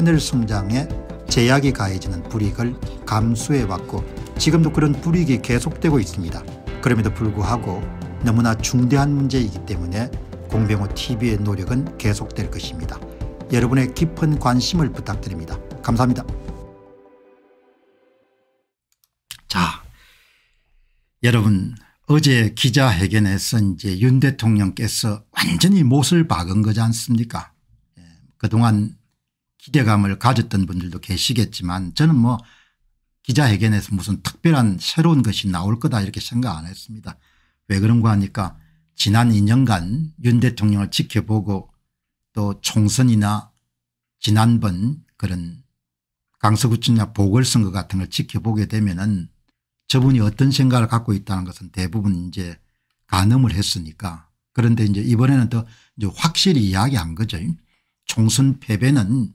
하늘 성장에 제약이 가해지는 불이익을 감수해왔고 지금도 그런 불이익이 계속되고 있습니다. 그럼에도 불구하고 너무나 중대한 문제이기 때문에 공병호 TV의 노력은 계속될 것입니다. 여러분의 깊은 관심을 부탁드립니다. 감사합니다. 자, 여러분 어제 기자회견에서 이제 윤 대통령께서 완전히 못을 박은 거지 않습니까? 예, 그동안 기대감을 가졌던 분들도 계시겠지만 저는 뭐 기자회견에서 무슨 특별한 새로운 것이 나올 거다 이렇게 생각 안 했습니다. 왜 그런가 하니까 지난 2년간 윤 대통령을 지켜보고 또 총선이나 지난번 그런 강서구청장 보궐선거 같은 걸 지켜보게 되면은 저분이 어떤 생각을 갖고 있다는 것은 대부분 이제 가늠을 했으니까 그런데 이제 이번에는 더 이제 확실히 이야기한 거죠. 총선 패배는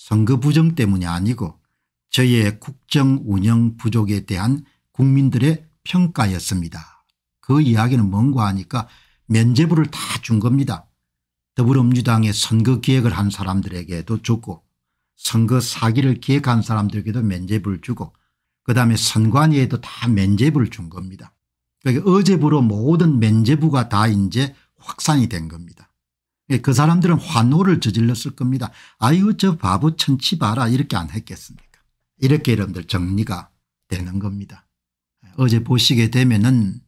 선거 부정 때문이 아니고 저의 국정 운영 부족에 대한 국민들의 평가였습니다. 그 이야기는 뭔가 하니까 면제부를 다 준 겁니다. 더불어민주당의 선거 기획을 한 사람들에게도 줬고 선거 사기를 기획한 사람들에게도 면제부를 주고 그다음에 선관위에도 다 면제부를 준 겁니다. 그러니까 어제부로 모든 면제부가 다 이제 확산이 된 겁니다. 예, 그 사람들은 환호를 저질렀을 겁니다. 아유 저 바보 천치 봐라 이렇게 안 했겠습니까 이렇게 여러분들 정리가 되는 겁니다. 어제 보시게 되면 은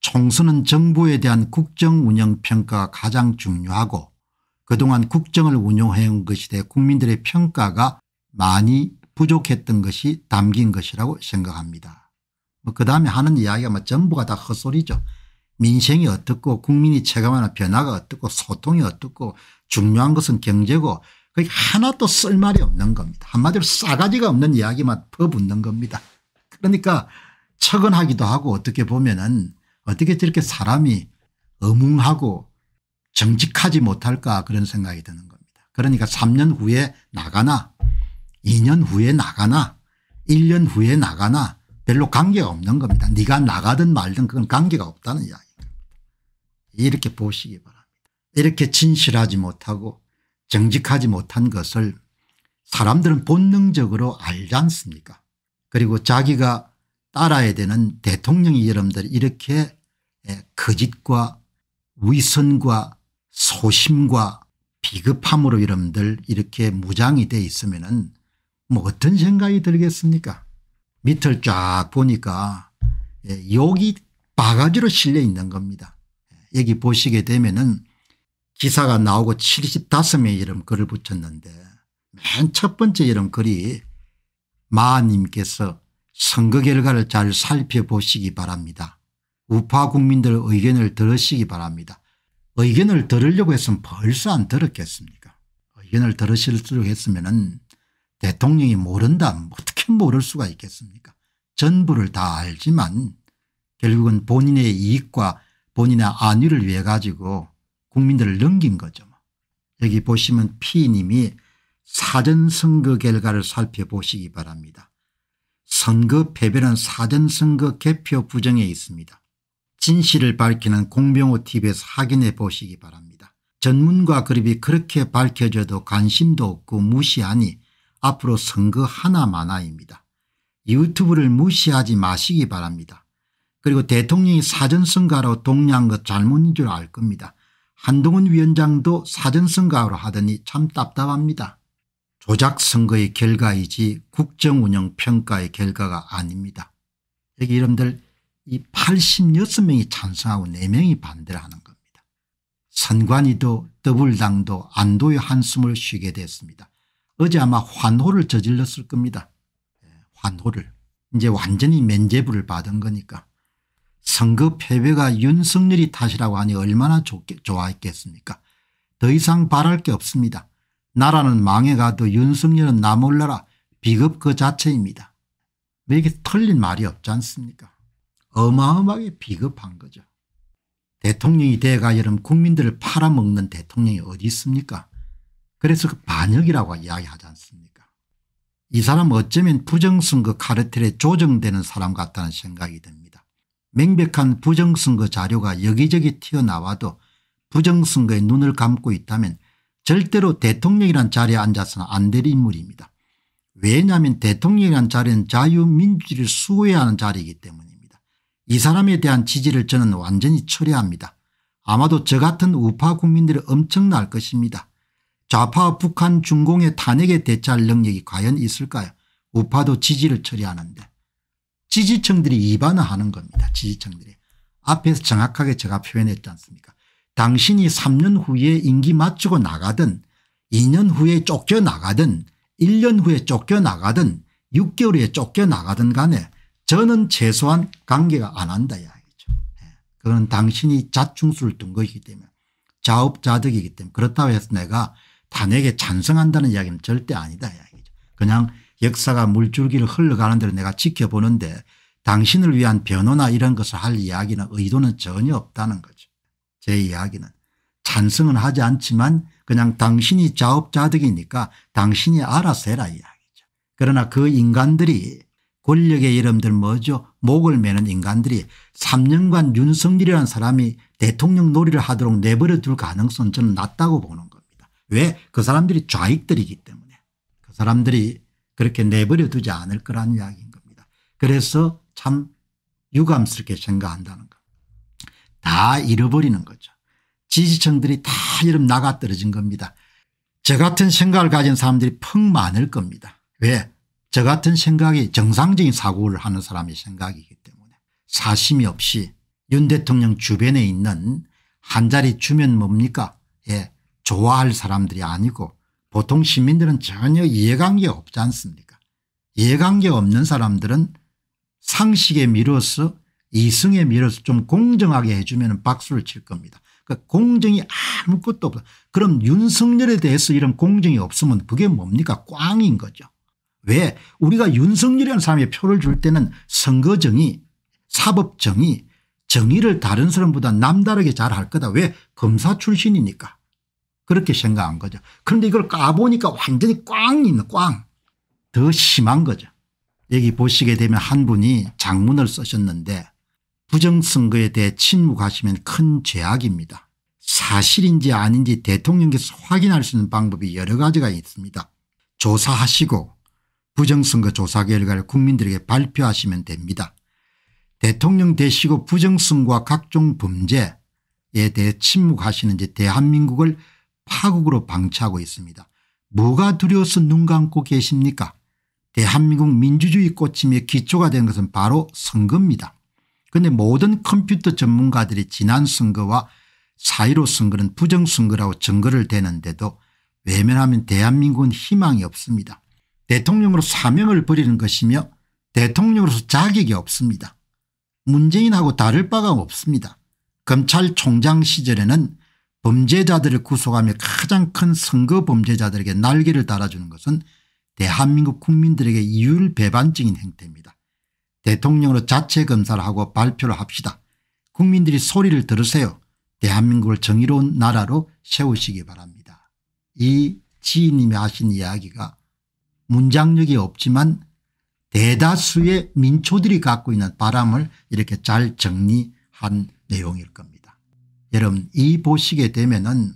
총수는 정부에 대한 국정운영평가가 가장 중요하고 그동안 국정을 운영해온 것이되 국민들의 평가가 많이 부족했던 것이 담긴 것이라고 생각합니다. 뭐그 다음에 하는 이야기가 뭐 전부가 다 헛소리죠. 민생이 어떻고 국민이 체감하는 변화가 어떻고 소통이 어떻고 중요한 것은 경제고 그게 하나도 쓸말이 없는 겁니다. 한마디로 싸가지가 없는 이야기만 퍼붓는 겁니다. 그러니까 처근하기도 하고 어떻게 보면은 어떻게 저렇게 사람이 어뭉하고 정직하지 못할까 그런 생각이 드는 겁니다. 그러니까 3년 후에 나가나 2년 후에 나가나 1년 후에 나가나 별로 관계가 없는 겁니다. 네가 나가든 말든 그건 관계가 없다는 이야기. 이렇게 보시기 바랍니다. 이렇게 진실하지 못하고 정직하지 못한 것을 사람들은 본능적으로 알지 않습니까 그리고 자기가 따라야 되는 대통령이 여러분들 이렇게 예, 거짓과 위선과 소심과 비급함으로 여러분들 이렇게 무장이 돼 있으면 은뭐 어떤 생각이 들겠습니까 밑을 쫙 보니까 예, 욕이 바가지로 실려 있는 겁니다. 여기 보시게 되면은 기사가 나오고 75명의 이름 글을 붙였는데 맨 첫 번째 이름 글이 마님께서 선거 결과를 잘 살펴보시기 바랍니다. 우파 국민들 의견을 들으시기 바랍니다. 의견을 들으려고 했으면 벌써 안 들었겠습니까 의견을 들으시려고 했으면 은 대통령이 모른다 어떻게 모를 수가 있겠습니까 전부를 다 알지만 결국은 본인의 이익과 본인의 안위를 위해 가지고 국민들을 넘긴 거죠. 여기 보시면 피님이 사전선거 결과를 살펴보시기 바랍니다. 선거 패배는 사전선거 개표 부정에 있습니다. 진실을 밝히는 공병호TV에서 확인해 보시기 바랍니다. 전문가 그룹이 그렇게 밝혀져도 관심도 없고 무시하니 앞으로 선거 하나만화입니다. 유튜브를 무시하지 마시기 바랍니다. 그리고 대통령이 사전선거로 동의한 것 잘못인 줄 알 겁니다. 한동훈 위원장도 사전선거로 하더니 참 답답합니다. 조작선거의 결과이지 국정운영 평가의 결과가 아닙니다. 여기 여러분들 이 86명이 찬성하고 4명이 반대를 하는 겁니다. 선관위도 더블당도 안도의 한숨을 쉬게 됐습니다. 어제 아마 환호를 저질렀을 겁니다. 예, 환호를. 이제 완전히 면제부를 받은 거니까. 선거 패배가 윤석열이 탓이라고 하니 얼마나 좋게, 좋아했겠습니까 더 이상 바랄 게 없습니다. 나라는 망해가도 윤석열은 나몰라라 비겁 그 자체입니다. 왜 이게 렇 틀린 말이 없지 않습니까 어마어마하게 비겁한 거죠. 대통령이 돼가 여름 국민들을 팔아먹는 대통령이 어디 있습니까 그래서 그 반역이라고 이야기하지 않습니까 이 사람 어쩌면 부정선거 카르텔에 조정되는 사람 같다는 생각이 듭니다. 명백한 부정선거 자료가 여기저기 튀어나와도 부정선거에 눈을 감고 있다면 절대로 대통령이란 자리에 앉아서는 안 될 인물입니다. 왜냐하면 대통령이란 자리는 자유민주주의를 수호해야 하는 자리이기 때문입니다. 이 사람에 대한 지지를 저는 완전히 철회합니다. 아마도 저 같은 우파 국민들이 엄청날 것입니다. 좌파 북한 중공의 탄핵에 대처할 능력이 과연 있을까요? 우파도 지지를 처리하는데. 지지층들이 이반을하는 겁니다. 지지층들이. 앞에서 정확하게 제가 표현했지 않습니까 당신이 3년 후에 임기 마치고 나가든 2년 후에 쫓겨나가든 1년 후에 쫓겨나가든 6개월 후에 쫓겨나가든 간에 저는 최소한 관계가 안 한다 이야기죠. 예. 그건 당신이 자충수를 둔 것이기 때문에 자업자득이기 때문에 그렇다고 해서 내가 탄핵에 찬성한다는 이야기는 절대 아니다 이야기죠. 그냥 역사가 물줄기를 흘러가는 대로 내가 지켜보는데 당신을 위한 변호나 이런 것을 할 이야기나 의도는 전혀 없다는 거죠. 제 이야기는. 찬성은 하지 않지만 그냥 당신이 자업자득이니까 당신이 알아서 해라 이야기죠. 그러나 그 인간들이 권력의 이름들 뭐죠 목을 매는 인간들이 3년간 윤석열이라는 사람이 대통령 놀이를 하도록 내버려 둘 가능성은 저는 낮다고 보는 겁니다. 왜 그 사람들이 좌익들이기 때문에 그 사람들이 그렇게 내버려 두지 않을 거란 이야기인 겁니다. 그래서 참 유감스럽게 생각한다는 것. 다 잃어버리는 거죠. 지지층들이 다 이름 나가 떨어진 겁니다. 저 같은 생각을 가진 사람들이 펑 많을 겁니다. 왜? 저 같은 생각이 정상적인 사고를 하는 사람의 생각이기 때문에 사심이 없이 윤 대통령 주변에 있는 한 자리 주면 뭡니까? 예, 좋아할 사람들이 아니고 보통 시민들은 전혀 이해관계 없지 않습니까 이해관계 없는 사람들은 상식에 밀어서 이승에 밀어서 좀 공정하게 해주면 박수를 칠 겁니다. 그러니까 공정이 아무것도 없다. 그럼 윤석열에 대해서 이런 공정이 없으면 그게 뭡니까 꽝인 거죠. 왜 우리가 윤석열이라는 사람의 표를 줄 때는 선거정의 사법정의 정의를 다른 사람보다 남다르게 잘 할 거다. 왜 검사 출신이니까. 그렇게 생각한 거죠. 그런데 이걸 까보니까 완전히 꽝 있는 꽝. 더 심한 거죠. 여기 보시게 되면 한 분이 장문을 쓰셨는데 부정선거에 대해 침묵하시면 큰 죄악입니다. 사실인지 아닌지 대통령께서 확인할 수 있는 방법이 여러 가지가 있습니다. 조사하시고 부정선거 조사 결과를 국민들에게 발표하시면 됩니다. 대통령 되시고 부정선거와 각종 범죄에 대해 침묵하시는지 대한민국을 파국으로 방치하고 있습니다. 뭐가 두려워서 눈 감고 계십니까 대한민국 민주주의 꽃임의 기초가 된 것은 바로 선거입니다. 그런데 모든 컴퓨터 전문가들이 지난 선거와 사이로 선거는 부정선거라고 증거를 대는데도 외면하면 대한민국은 희망이 없습니다. 대통령으로 사명을 버리는 것이며 대통령으로서 자격이 없습니다. 문재인하고 다를 바가 없습니다. 검찰총장 시절에는 범죄자들을 구속하며 가장 큰 선거 범죄자들에게 날개를 달아주는 것은 대한민국 국민들에게 이율배반적인 행태입니다. 대통령으로 자체 검사를 하고 발표를 합시다. 국민들이 소리를 들으세요. 대한민국을 정의로운 나라로 세우시기 바랍니다. 이 지인님이 하신 이야기가 문장력이 없지만 대다수의 민초들이 갖고 있는 바람을 이렇게 잘 정리한 내용일 겁니다. 여러분 이 보시게 되면은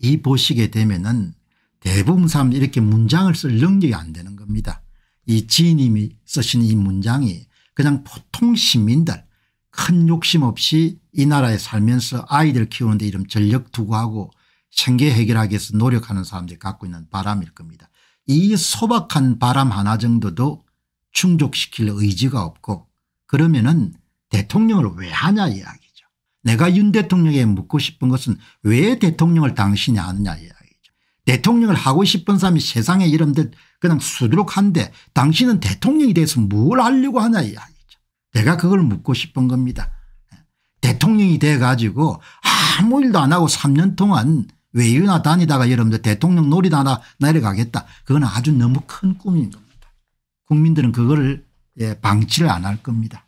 이 보시게 되면은 대부분 사람 들 이렇게 이 문장을 쓸 능력이 안 되는 겁니다. 이 지인님이 쓰신 이 문장이 그냥 보통 시민들 큰 욕심 없이 이 나라에 살면서 아이들 키우는데 이런 전력 투구하고 생계 해결하기 위해서 노력하는 사람들이 갖고 있는 바람일 겁니다. 이 소박한 바람 하나 정도도 충족시킬 의지가 없고 그러면은 대통령을 왜 하냐 이야기 내가 윤 대통령에게 묻고 싶은 것은 왜 대통령을 당신이 하느냐 이야기죠. 대통령을 하고 싶은 사람이 세상에 이름들 그냥 수두룩한데 당신은 대통령에 대서뭘 하려고 하냐 이야기죠. 내가 그걸 묻고 싶은 겁니다. 대통령이 돼 가지고 아무 일도 안 하고 3년 동안 외유나 다니다가 여러분들 대통령 놀이 하나 내려가겠다. 그건 아주 너무 큰 꿈인 겁니다. 국민들은 그거를 예, 방치를 안 할 겁니다.